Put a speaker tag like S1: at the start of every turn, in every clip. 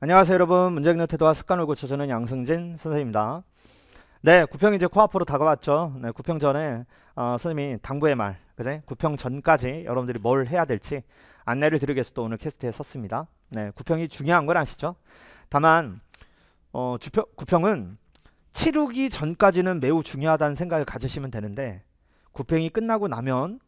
S1: 안녕하세요 여러분 문제기력 태도와 습관을 고쳐 주는 양승진 선생입니다 네 구평이 이제 코앞으로 다가왔죠 네, 구평 전에 어, 선생님이 당부의 말 그제 구평 전까지 여러분들이 뭘 해야 될지 안내를 드리기 위해서 또 오늘 캐스트에 섰습니다 네 구평이 중요한 건 아시죠 다만 어, 주평, 구평은 치르기 전까지는 매우 중요하다는 생각을 가지시면 되는데 구평이 끝나고 나면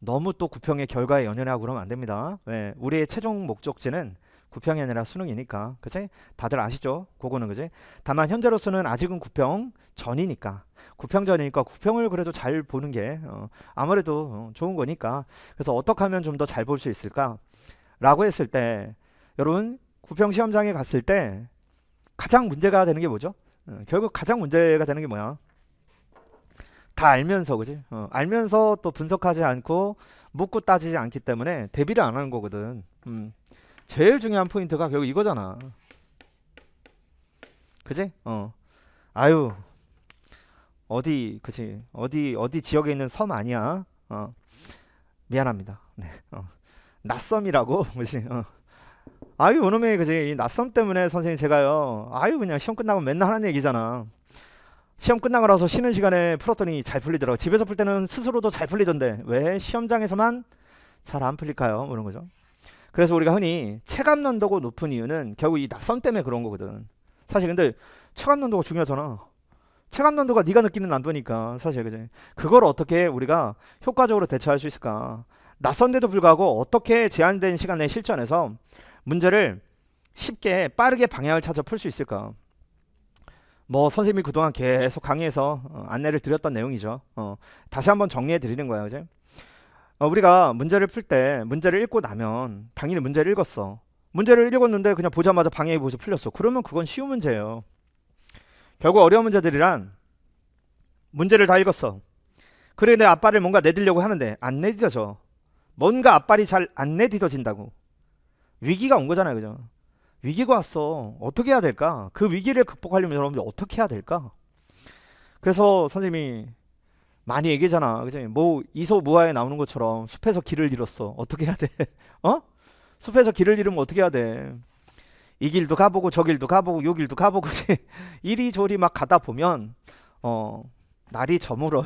S1: 너무 또 구평의 결과에 연연하고 그러면 안 됩니다 네, 우리의 최종 목적지는 구평이 아니라 수능이니까 그치 다들 아시죠 그거는 그지 다만 현재로서는 아직은 구평 전이니까 구평 전이니까 구평을 그래도 잘 보는 게 어, 아무래도 어, 좋은 거니까 그래서 어떻게 하면 좀 더 잘 볼 수 있을까 라고 했을 때 여러분 구평 시험장에 갔을 때 가장 문제가 되는 게 뭐죠 어, 결국 가장 문제가 되는 게 뭐야 다 알면서 그지 어, 알면서 또 분석하지 않고 묻고 따지지 않기 때문에 대비를 안 하는 거거든 음. 제일 중요한 포인트가 결국 이거잖아. 그지? 어. 아유. 어디 그지? 어디 어디 지역에 있는 섬 아니야? 어. 미안합니다. 네. 어. 낯섬이라고 뭐지? 어. 아유 오놈의 그지 이 낯섬 때문에 선생님 제가요 아유 그냥 시험 끝나면 맨날 하는 얘기잖아 시험 끝나고 나서 쉬는 시간에 풀었더니 잘 풀리더라고 집에서 풀 때는 스스로도 잘 풀리던데 왜 시험장에서만 잘 안 풀릴까요? 뭐 이런 거죠 그래서 우리가 흔히 체감 난도가 높은 이유는 결국 이 낯선 때문에 그런 거거든. 사실 근데 체감 난도가 중요하잖아. 체감 난도가 네가 느끼는 난도니까 사실 그지. 그걸 어떻게 우리가 효과적으로 대처할 수 있을까? 낯선데도 불구하고 어떻게 제한된 시간 내에 실전에서 문제를 쉽게 빠르게 방향을 찾아 풀 수 있을까? 뭐 선생님이 그동안 계속 강의해서 어, 안내를 드렸던 내용이죠. 어, 다시 한번 정리해 드리는 거예요, 이제. 어, 우리가 문제를 풀 때 문제를 읽고 나면 당연히 문제를 읽었어. 문제를 읽었는데 그냥 보자마자 방해해 보고 풀렸어. 그러면 그건 쉬운 문제예요. 결국 어려운 문제들이란 문제를 다 읽었어. 그래 내 앞발을 뭔가 내딛려고 하는데 안 내딛어져. 뭔가 앞발이 잘 안 내딛어진다고. 위기가 온 거잖아요, 그죠? 위기가 왔어. 어떻게 해야 될까? 그 위기를 극복하려면 여러분들 어떻게 해야 될까? 그래서 선생님이 많이 얘기잖아. 그죠? 뭐 이소 무화에 나오는 것처럼 숲에서 길을 잃었어. 어떻게 해야 돼? 어? 숲에서 길을 잃으면 어떻게 해야 돼? 이 길도 가보고 저 길도 가보고 요 길도 가보고 이리저리 막 가다 보면 어 날이 저물어요.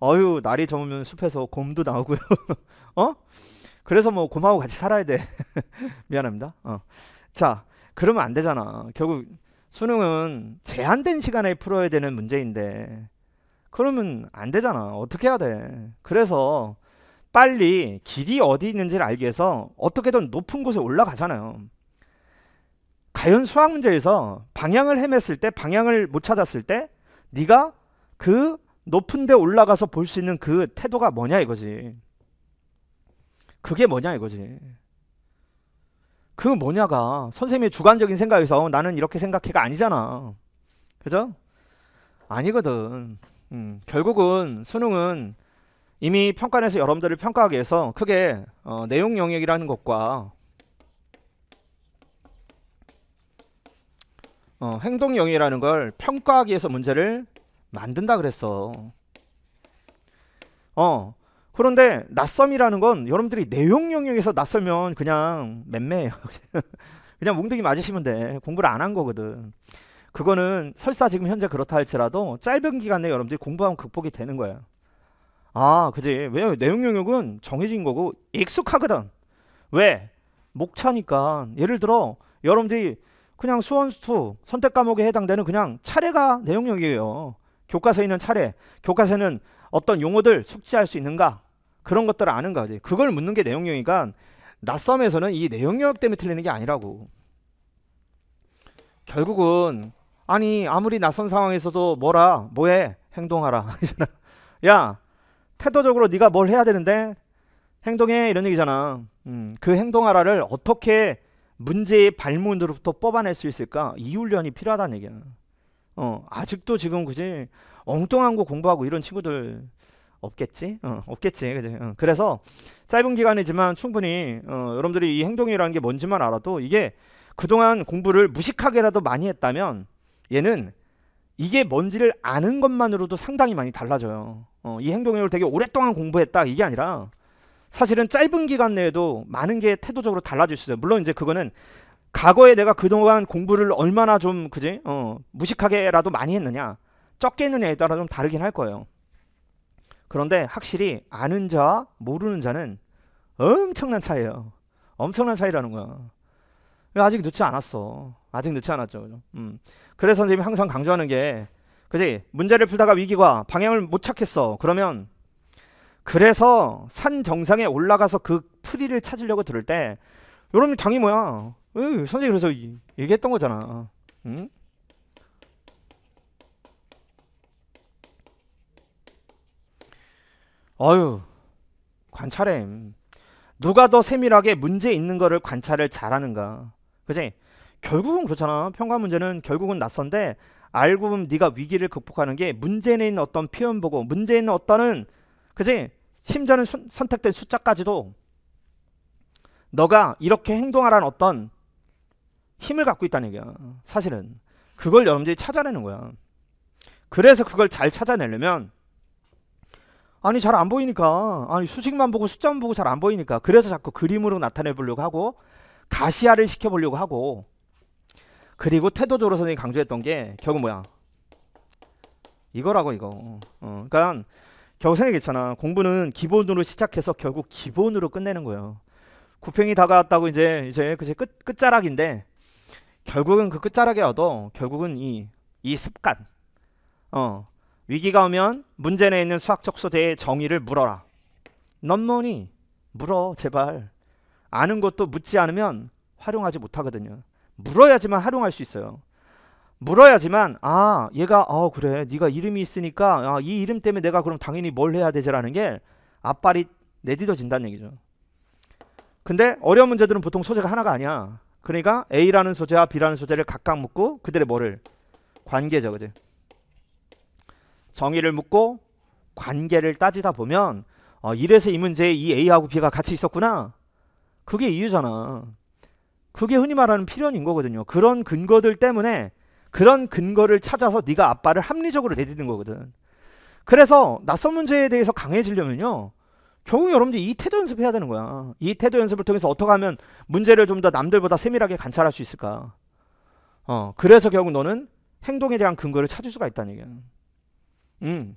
S1: 어유 날이 저물면 숲에서 곰도 나오고요. 어? 그래서 뭐 곰하고 같이 살아야 돼. 미안합니다. 어. 자, 그러면 안 되잖아. 결국 수능은 제한된 시간에 풀어야 되는 문제인데 그러면 안 되잖아. 어떻게 해야 돼? 그래서 빨리 길이 어디 있는지를 알기 위해서 어떻게든 높은 곳에 올라가잖아요. 과연 수학 문제에서 방향을 헤맸을 때 방향을 못 찾았을 때 네가 그 높은 데 올라가서 볼 수 있는 그 태도가 뭐냐 이거지. 그게 뭐냐 이거지. 그 뭐냐가 선생님의 주관적인 생각에서 나는 이렇게 생각해가 아니잖아. 그죠? 아니거든. 음, 결국은 수능은 이미 평가에서 여러분들을 평가하기 위해서 크게 어, 내용 영역이라는 것과 어, 행동 영역이라는 걸 평가하기 위해서 문제를 만든다 그랬어. 어 그런데 낯섦이라는 건 여러분들이 내용 영역에서 낯설면 그냥 맴매예요. 그냥 몽둥이 맞으시면 돼. 공부를 안 한 거거든. 그거는 설사 지금 현재 그렇다 할지라도 짧은 기간에 내 여러분들이 공부하면 극복이 되는 거야. 아, 그지. 왜냐면 내용 영역은 정해진 거고 익숙하거든. 왜? 목차니까. 예를 들어 여러분들이 그냥 수원수 선택 과목에 해당되는 그냥 차례가 내용 영역이에요. 교과서에 있는 차례. 교과서는 어떤 용어들 숙지할 수 있는가? 그런 것들을 아는 거지. 그걸 묻는 게 내용 영역이니까 낯섦에서는 이 내용 영역 때문에 틀리는 게 아니라고. 결국은 아니 아무리 낯선 상황에서도 뭐라 뭐해 행동하라 야 태도적으로 네가 뭘 해야 되는데 행동해 이런 얘기잖아 음, 그 행동하라를 어떻게 문제의 발문으로부터 뽑아낼 수 있을까 이 훈련이 필요하다는 얘기야 어, 아직도 지금 그지 엉뚱한 거 공부하고 이런 친구들 없겠지? 어, 없겠지. 그지? 어, 그래서 짧은 기간이지만 충분히 어, 여러분들이 이 행동이라는 게 뭔지만 알아도 이게 그동안 공부를 무식하게라도 많이 했다면 얘는 이게 뭔지를 아는 것만으로도 상당히 많이 달라져요. 어, 이 행동을 되게 오랫동안 공부했다 이게 아니라 사실은 짧은 기간 내에도 많은 게 태도적으로 달라질 수 있어요. 물론 이제 그거는 과거에 내가 그동안 공부를 얼마나 좀 그지 어, 무식하게라도 많이 했느냐 적게 했느냐에 따라 좀 다르긴 할 거예요. 그런데 확실히 아는 자 모르는 자는 엄청난 차이예요. 엄청난 차이라는 거야. 아직 늦지 않았어. 아직 늦지 않았죠. 그죠? 음. 그래서 선생님이 항상 강조하는 게 그지 문제를 풀다가 위기가 방향을 못 찾겠어. 그러면 그래서 산 정상에 올라가서 그 풀이를 찾으려고 들을 때 여러분 당이 뭐야? 에이, 선생님 그래서 이, 얘기했던 거잖아. 응? 음? 어유 관찰해. 음. 누가 더 세밀하게 문제 있는 거를 관찰을 잘하는가? 그지? 결국은 그렇잖아. 평가 문제는 결국은 낯선데 알고 보면 네가 위기를 극복하는 게 문제에 있는 어떤 표현 보고 문제에 있는 어떤은 그지 심지어는 수, 선택된 숫자까지도 너가 이렇게 행동하라는 어떤 힘을 갖고 있다는 얘기야. 사실은 그걸 여러분들이 찾아내는 거야. 그래서 그걸 잘 찾아내려면 아니 잘 안 보이니까 아니 수식만 보고 숫자만 보고 잘 안 보이니까 그래서 자꾸 그림으로 나타내 보려고 하고 가시화를 시켜 보려고 하고 그리고 태도적으로 선생이 님 강조했던 게 결국 뭐야? 이거라고 이거. 어, 그러니까 결국 생각했잖아. 공부는 기본으로 시작해서 결국 기본으로 끝내는 거예요. 구평이 다가왔다고 이제 이제 그제 끝 끝자락인데 결국은 그 끝자락이라도 결국은 이 이 습관. 어. 위기가 오면 문제 내에 있는 수학적 소재의 정의를 물어라. 넌뭐니 물어 제발. 아는 것도 묻지 않으면 활용하지 못하거든요. 물어야지만 활용할 수 있어요. 물어야지만 아 얘가 어 그래 네가 이름이 있으니까 아, 이 이름 때문에 내가 그럼 당연히 뭘 해야 되지라는 게 앞발이 내딛어진다는 얘기죠. 근데 어려운 문제들은 보통 소재가 하나가 아니야. 그러니까 A라는 소재와 B라는 소재를 각각 묻고 그들의 뭐를 관계죠, 그죠 정의를 묻고 관계를 따지다 보면 어, 이래서 이 문제에 이 A하고 B가 같이 있었구나. 그게 이유잖아. 그게 흔히 말하는 필연인 거거든요. 그런 근거들 때문에 그런 근거를 찾아서 네가 아빠를 합리적으로 내딛는 거거든. 그래서 낯선 문제에 대해서 강해지려면요. 결국 여러분들이 이 태도 연습해야 되는 거야. 이 태도 연습을 통해서 어떻게 하면 문제를 좀 더 남들보다 세밀하게 관찰할 수 있을까. 어, 그래서 결국 너는 행동에 대한 근거를 찾을 수가 있다는 얘기야. 음.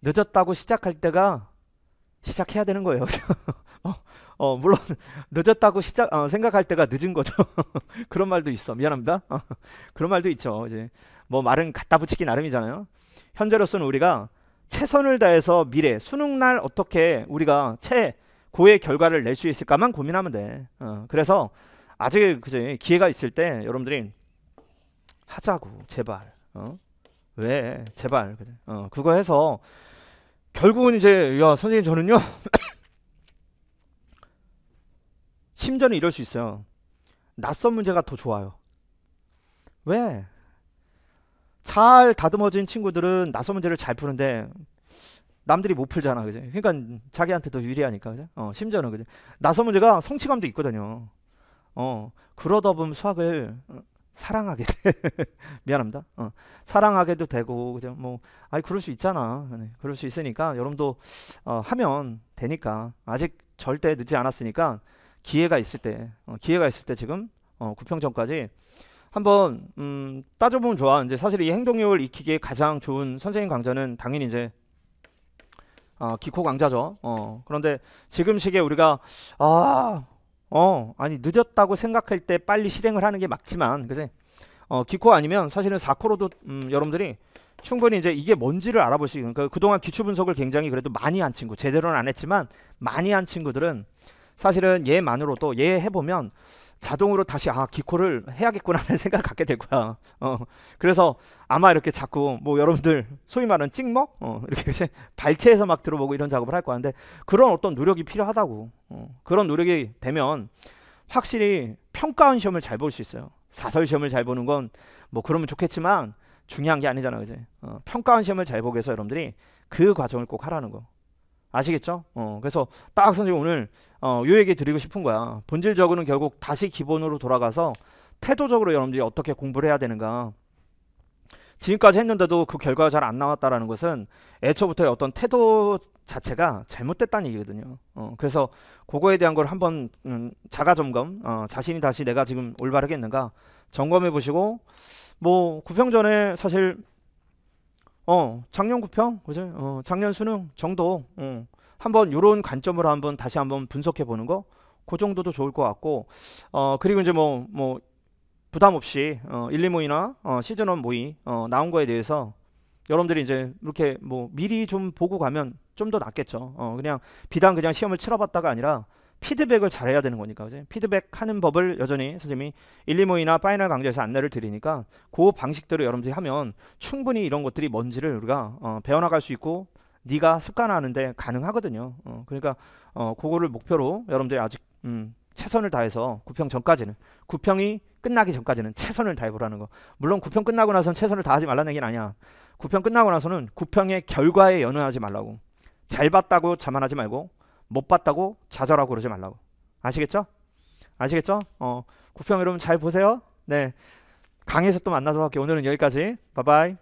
S1: 늦었다고 시작할 때가 시작해야 되는 거예요. 어, 어, 물론 늦었다고 시작 어, 생각할 때가 늦은 거죠. 그런 말도 있어. 미안합니다. 어, 그런 말도 있죠. 이제 뭐 말은 갖다 붙이기 나름이잖아요. 현재로서는 우리가 최선을 다해서 미래 수능 날 어떻게 우리가 최고의 결과를 낼 수 있을까만 고민하면 돼. 어, 그래서 아직 그제 기회가 있을 때 여러분들이 하자고 제발. 어? 왜 제발 그제. 어, 그거 해서 결국은 이제 야 선생님 저는요 심지어는 이럴 수 있어요. 낯선 문제가 더 좋아요. 왜? 잘 다듬어진 친구들은 낯선 문제를 잘 푸는데 남들이 못 풀잖아, 그죠? 그러니까 자기한테 더 유리하니까, 그죠? 어, 심지어는 그죠? 낯선 문제가 성취감도 있거든요. 어, 그러다 보면 수학을 어, 사랑하게 돼. 미안합니다. 어. 사랑하게도 되고 그냥 뭐 아니 그럴 수 있잖아. 네, 그럴 수 있으니까 여러분도 어, 하면 되니까 아직 절대 늦지 않았으니까 기회가 있을 때 어, 기회가 있을 때 지금 어, 구평전까지 한번 음, 따져보면 좋아. 이제 사실 이 행동력을 익히기에 가장 좋은 선생님 강좌는 당연히 이제 어, 아, 기코 강좌죠. 어, 그런데 지금 시기에 우리가 아어 아니 늦었다고 생각할 때 빨리 실행을 하는 게 맞지만 그지 어 기코 아니면 사실은 사코로도 음, 여러분들이 충분히 이제 이게 뭔지를 알아볼 수 있는 그 그동안 기초 분석을 굉장히 그래도 많이 한 친구 제대로는 안 했지만 많이 한 친구들은 사실은 얘만으로도 얘 예 해보면 자동으로 다시 아 기코를 해야겠구나라는 생각을 갖게 될 거야. 어 그래서 아마 이렇게 자꾸 뭐 여러분들 소위 말하는 찍먹 어 이렇게 발췌해서 막 들어보고 이런 작업을 할 거는데 그런 어떤 노력이 필요하다고 어 그런 노력이 되면 확실히 평가원 시험을 잘 볼 수 있어요. 사설 시험을 잘 보는 건 뭐 그러면 좋겠지만 중요한 게 아니잖아, 그지? 어 평가원 시험을 잘 보기 해서 여러분들이 그 과정을 꼭 하라는 거. 아시겠죠? 어, 그래서 딱 선생님 오늘 어, 요 얘기 드리고 싶은 거야. 본질적으로는 결국 다시 기본으로 돌아가서 태도적으로 여러분들이 어떻게 공부를 해야 되는가. 지금까지 했는데도 그 결과가 잘 안 나왔다라는 것은 애초부터의 어떤 태도 자체가 잘못됐다는 얘기거든요. 어, 그래서 그거에 대한 걸 한번 음, 자가 점검, 어, 자신이 다시 내가 지금 올바르겠는가 점검해 보시고 뭐 구평 전에 사실 어, 작년 구평, 그죠? 어, 작년 수능 정도. 어, 한번 요런 관점으로 한번 다시 한번 분석해 보는 거. 그 정도도 좋을 것 같고. 어, 그리고 이제 뭐, 뭐, 부담 없이, 어, 1, 2모이나, 어, 시즌1 모의, 어, 나온 거에 대해서 여러분들이 이제 이렇게 뭐 미리 좀 보고 가면 좀 더 낫겠죠. 어, 그냥 비단 그냥 시험을 치러봤다가 아니라 피드백을 잘해야 되는 거니까 그제 피드백하는 법을 여전히 선생님이 일리모이나 파이널 강좌에서 안내를 드리니까 그 방식대로 여러분들이 하면 충분히 이런 것들이 뭔지를 우리가 어, 배워나갈 수 있고 네가 습관하는데 가능하거든요. 어, 그러니까 어, 그거를 목표로 여러분들이 아직 음, 최선을 다해서 구평 전까지는 구평이 끝나기 전까지는 최선을 다해보라는 거. 물론 구평 끝나고 나선 최선을 다하지 말라는 얘기는 아니야. 구평 끝나고 나서는 구평의 결과에 연연하지 말라고. 잘 봤다고 자만하지 말고 못 봤다고 좌절하고 그러지 말라고. 아시겠죠? 아시겠죠? 어, 구평 여러분 잘 보세요. 네. 강에서또 만나도록 할게요. 오늘은 여기까지. 바이바이.